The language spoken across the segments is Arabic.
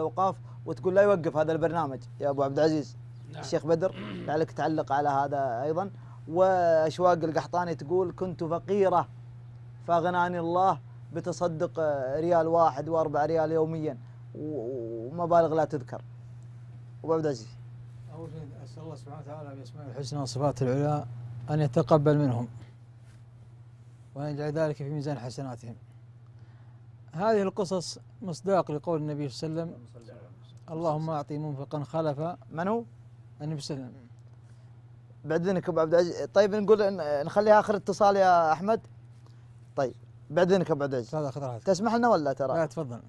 الاوقاف وتقول لا يوقف هذا البرنامج يا ابو عبد العزيز نعم. الشيخ بدر لعلك تعلق على هذا ايضا واشواق القحطاني تقول كنت فقيره فاغناني الله بتصدق ريال واحد واربع ريال يوميا ومبالغ لا تذكر ابو عبد العزيز اول شيء اسال الله سبحانه وتعالى باسماء الحسنى وصفات العلى ان يتقبل منهم وان يجعل ذلك في ميزان حسناتهم هذه القصص مصداق لقول النبي صلى الله عليه وسلم اللهم اعطي منفقا خلفا من هو؟ النبي صلى الله عليه وسلم بعد ابو عبد العزيز طيب نقول نخليها اخر اتصال يا احمد طيب بعد اذنك ابو عبد العزيز تسمح لنا ولا ترى؟ لا تفضل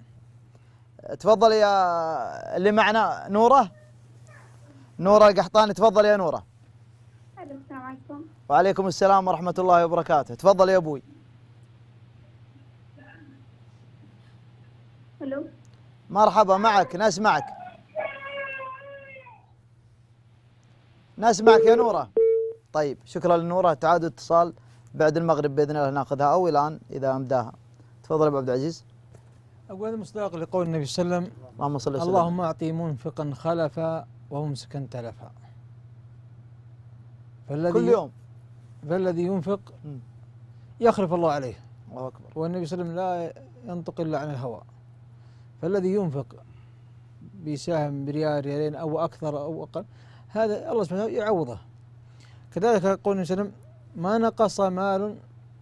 تفضل يا اللي معنا نوره نوره القحطاني تفضل يا نوره السلام عليكم وعليكم السلام ورحمه الله وبركاته تفضل يا ابوي مرحبا معك نسمعك نسمعك يا نوره طيب شكرا لنوره تعاد اتصال بعد المغرب باذن الله ناخذها او الان اذا امداها تفضل ابو عبد العزيز اقول هذا مصداق لقول النبي صلى الله عليه وسلم اللهم صل وسلم اللهم اعطي منفقا خلفا وممسكا تلفا فالذي كل يوم فالذي ينفق يخلف الله عليه الله اكبر والنبي صلى الله عليه وسلم لا ينطق الا عن الهوى فالذي ينفق بسهم بريال ريالين أو أكثر أو أقل هذا الله سبحانه وتعالى يعوضه كذلك قول النبي صلى الله عليه وسلم ما نقص مال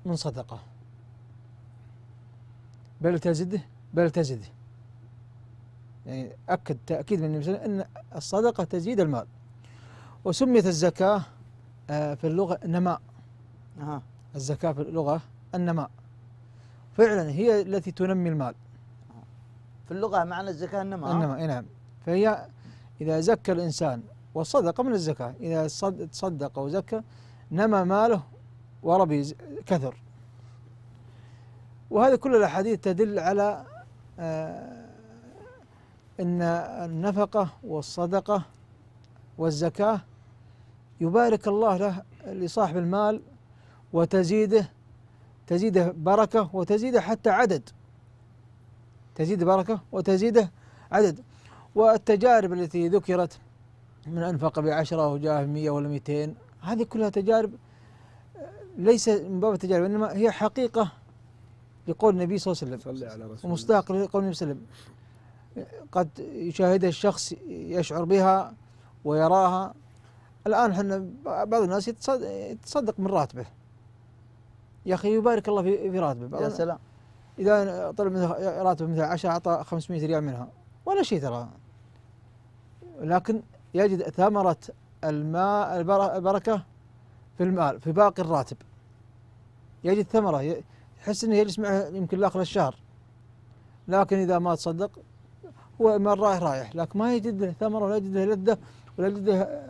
من صدقة بل تزده بل تزده يعني أكد تأكيد من النبي صلى الله عليه وسلم أن الصدقة تزيد المال وسميت الزكاة آه، في اللغة نماء الزكاة في اللغة النماء فعلا هي التي تنمي المال في اللغة معنى الزكاة النماء النماء نعم فهي إذا زكى الإنسان وصدق من الزكاة إذا تصدق أو زكى نما ماله وربي كثر وهذه كل الأحاديث تدل على آه، أن النفقة والصدقة والزكاة يبارك الله له لصاحب المال وتزيده تزيده بركة وتزيده حتى عدد تزيد بركة وتزيده عدد والتجارب التي ذكرت من أنفق بعشرة وجاه مية ولا 200 هذه كلها تجارب آه، ليس من باب التجارب إنما هي حقيقة لقول النبي صلى الله عليه وسلم ومصداق لقول النبي صلى الله عليه وسلم قد يشاهدها الشخص يشعر بها ويراها الآن احنا بعض الناس يتصدق من راتبه يا أخي يبارك الله في راتبه يا سلام اذا طلب منه راتب مثلا 10 اعطى 500 ريال منها ولا شيء ترى لكن يجد ثمرة الماء البركة في المال في باقي الراتب يجد ثمرة يحس انه يجلس معه يمكن لاخر الشهر لكن اذا ما تصدق هو من رايح رايح لكن ما يجد له ثمرة ولا يجد له لذة ولا يجد له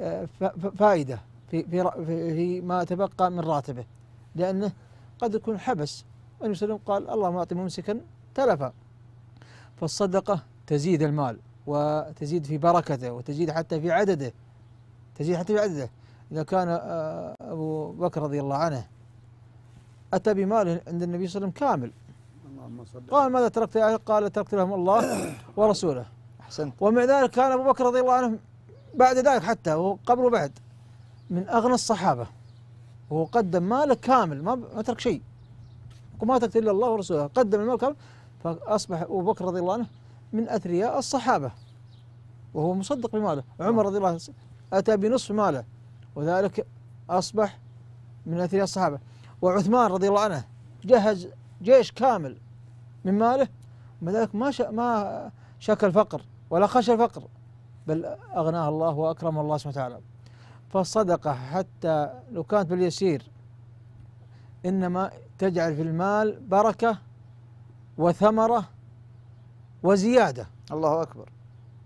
آه، فائدة في في في ما تبقى من راتبه لأنه قد يكون حبس النبي صلى الله عليه وسلم قال اللهم أعط ممسكا تلفا فالصدقة تزيد المال وتزيد في بركته وتزيد حتى في عدده تزيد حتى في عدده إذا كان آه، أبو بكر رضي الله عنه أتى بماله عند النبي صلى الله عليه وسلم كامل قال ماذا تركت يا قال تركت لهم الله ورسوله أحسنت ومع ذلك كان أبو بكر رضي الله عنه بعد ذلك حتى وقبل وبعد من أغنى الصحابة وقدم ماله كامل ما ترك شيء وما تقتل الا الله ورسوله قدم الموكب فاصبح ابو بكر رضي الله عنه من اثرياء الصحابه وهو مصدق بماله عمر رضي الله عنه اتى بنصف ماله وذلك اصبح من اثرياء الصحابه وعثمان رضي الله عنه جهز جيش كامل من ماله ومع ذلك ما ما شكى الفقر ولا خشى الفقر بل اغناه الله واكرمه الله سبحانه وتعالى فالصدقه حتى لو كانت باليسير إنما تجعل في المال بركة وثمرة وزيادة الله أكبر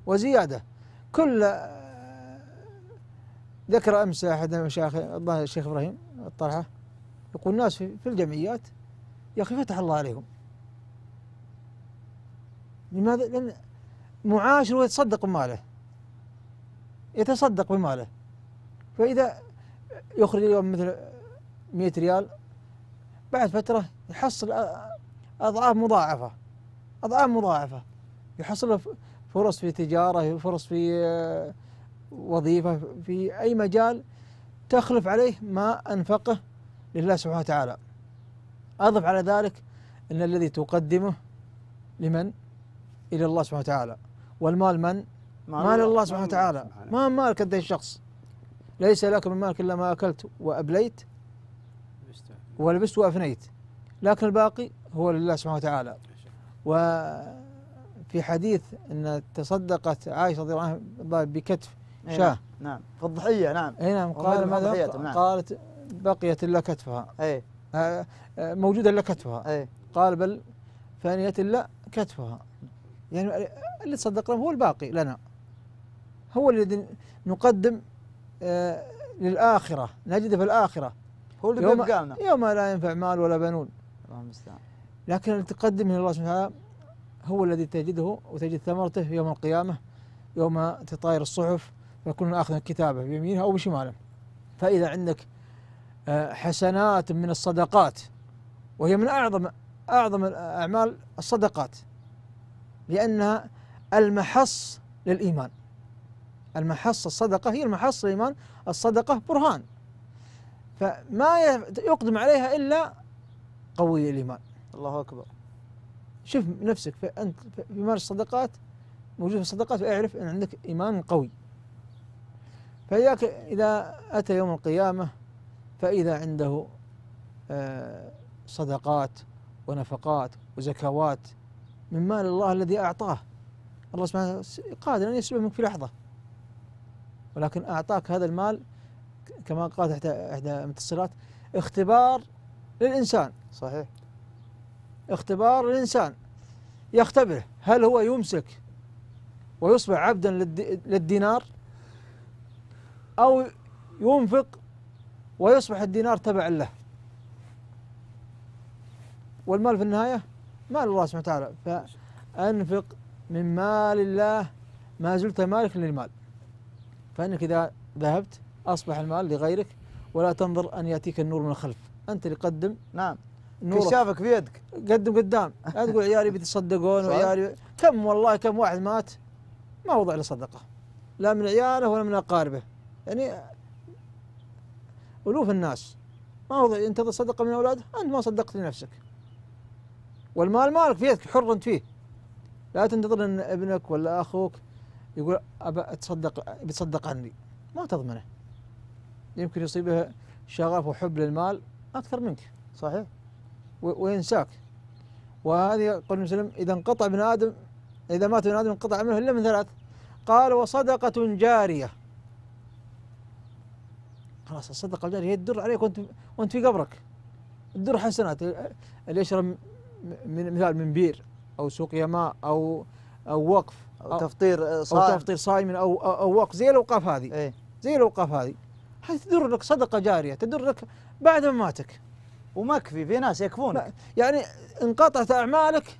وزيادة كل آه، ذكر أمس أحد المشايخ الشيخ إبراهيم الطلحة يقول الناس في الجمعيات يا أخي فتح الله عليهم لماذا؟ لأن معاشر ويتصدق بماله يتصدق بماله فإذا يخرج اليوم مثل 100 ريال بعد فترة يحصل آه، أضعاف مضاعفة أضعاف مضاعفة يحصل فرص في تجارة فرص في آه، وظيفة في أي مجال تخلف عليه ما أنفقه لله سبحانه وتعالى أضف على ذلك أن الذي تقدمه لمن؟ إلى الله سبحانه وتعالى والمال من؟ مال, مال الله سبحانه وتعالى ما مالك أنت الشخص ليس لك من مالك إلا ما أكلت وأبليت ولبست وأفنيت لكن الباقي هو لله سبحانه وتعالى وفي حديث أن تصدقت عائشة رضي الله عنها بكتف إيه، شاة نعم, في الضحيه نعم أي نعم قال ماذا نعم. قالت بقيت إلا كتفها أي آه، آه، موجودة إلا كتفها أي قال بل فانيت إلا كتفها يعني اللي تصدق له هو الباقي لنا هو الذي نقدم آه، للآخرة نجد في الآخرة هو اللي يوم, قالنا. يوم لا ينفع مال ولا بنون الله المستعان لكن اللي تقدم من الله سبحانه وتعالى هو الذي تجده وتجد ثمرته يوم القيامة يوم تطاير الصحف فيكون آخذ كتابه بيمينه أو بشماله فإذا عندك آه، حسنات من الصدقات وهي من أعظم أعظم الأعمال الصدقات لأنها المحص للإيمان المحص الصدقة هي المحص للإيمان الصدقة برهان فما يقدم عليها إلا قوي الإيمان الله أكبر شوف نفسك فأنت في مارس الصدقات موجود في الصدقات فاعرف أن عندك إيمان قوي فإياك إذا أتى يوم القيامة فإذا عنده آه، صدقات ونفقات وزكوات من مال الله الذي أعطاه الله سبحانه قادر أن يسلبه منك في لحظة ولكن أعطاك هذا المال كما قالت احدى احدى المتصلات اختبار للانسان صحيح اختبار للانسان يختبره هل هو يمسك ويصبح عبدا للدينار او ينفق ويصبح الدينار تبعا له والمال في النهايه مال الله سبحانه وتعالى فانفق من مال الله ما زلت مالك للمال فانك اذا ذهبت أصبح المال لغيرك ولا تنظر أن يأتيك النور من الخلف أنت اللي قدم نعم نورك كشافك في يدك قدم قدام لا تقول عيالي بيتصدقون وعيالي كم والله كم واحد مات ما وضع له صدقة لا من عياله ولا من أقاربه يعني ألوف الناس ما وضع ينتظر صدقة من أولاده أنت ما صدقت لنفسك والمال مالك في يدك حر أنت فيه لا تنتظر أن ابنك ولا أخوك يقول أبى أتصدق بيتصدق عني ما تضمنه يمكن يصيبه شغف وحب للمال أكثر منك صحيح وينساك وهذه قول مسلم إذا انقطع ابن آدم إذا مات ابن آدم انقطع عمله إلا من ثلاث قال وصدقة جارية خلاص الصدقة الجارية هي تدر عليك وأنت وأنت في قبرك تدر حسنات اللي يشرب من مثال من بير أو سقيا ماء أو أو وقف أو, تفطير صائم أو تفطير صائم أو أو, أو وقف زي الأوقاف هذه إيه؟ زي الأوقاف هذه حيث تدر لك صدقة جارية تدر لك بعد مماتك وما كفي في ناس يكفون يعني انقطعت أعمالك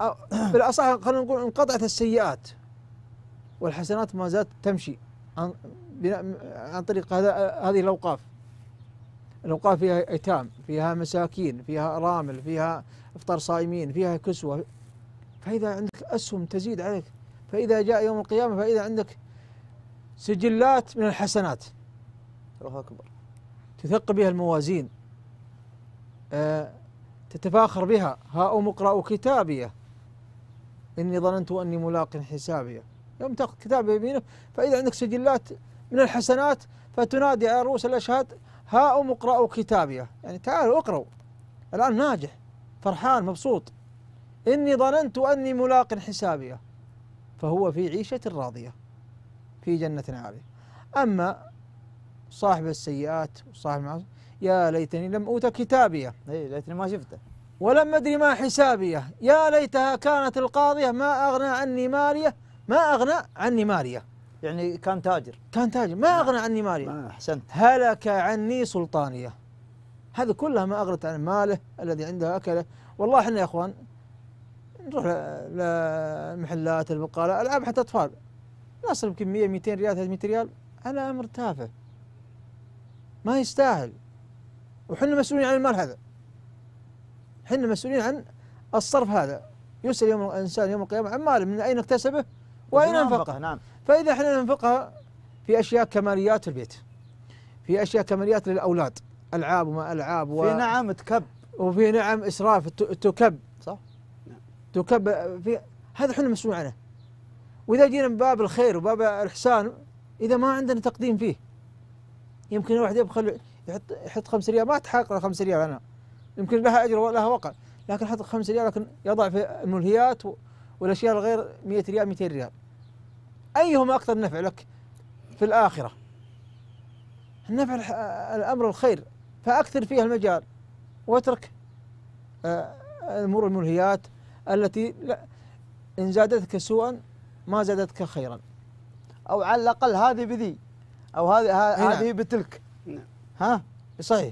أو بالأصح خلينا نقول انقطعت السيئات والحسنات ما زالت تمشي عن, عن طريق هذا هذه الأوقاف الأوقاف فيها أيتام فيها مساكين فيها أرامل فيها إفطار صائمين فيها كسوة فإذا عندك أسهم تزيد عليك فإذا جاء يوم القيامة فإذا عندك سجلات من الحسنات الله أكبر تثق بها الموازين آه تتفاخر بها هاؤم اقرأوا كتابيه إني ظننت أني ملاق حسابيه يوم تأخذ كتاب بيمينك فإذا عندك سجلات من الحسنات فتنادي على رؤوس الأشهاد هاؤم اقرأوا كتابيه يعني تعالوا اقرأوا الآن ناجح فرحان مبسوط إني ظننت أني ملاق حسابيه فهو في عيشة راضية في جنة عالية أما صاحب السيئات وصاحب المعاصي يا ليتني لم أوت كتابية أي ليتني ما شفته ولم أدري ما حسابية يا ليتها كانت القاضية ما أغنى عني مالية ما أغنى عني مالية يعني كان تاجر كان تاجر ما, ما أغنى عني مالية ما أحسنت هلك عني سلطانية هذه كلها ما أغنت عن ماله الذي عنده أكله والله احنا يا إخوان نروح للمحلات البقالة العاب حتى أطفال نصرف كمية 200 ريال 300 ريال هذا أمر تافه ما يستاهل وحنا مسؤولين عن المال هذا حنا مسؤولين عن الصرف هذا يسأل يوم الإنسان يوم القيامة عن ماله من أين اكتسبه وأين نعم، أنفقه نعم فإذا احنا ننفقها في أشياء كماليات البيت في أشياء كماليات للأولاد ألعاب وما ألعاب و... في نعم تكب وفي نعم إسراف تكب صح نعم. تكب في هذا احنا مسؤولين عنه واذا جينا من باب الخير وباب الاحسان اذا ما عندنا تقديم فيه يمكن الواحد يبخل يحط يحط 5 ريال ما تحقق 5 ريال انا يمكن لها اجر ولها وقع لكن حط 5 ريال لكن يضع في الملهيات والاشياء الغير 100 ريال 200 ريال ايهما اكثر نفع لك في الاخره النفع الامر الخير فاكثر فيها المجال واترك آه، امور الملهيات التي ان زادتك سوءا ما زادتك خيرا او على الاقل هذه بذي او هذه إيه نعم. هذه بتلك نعم. ها صحيح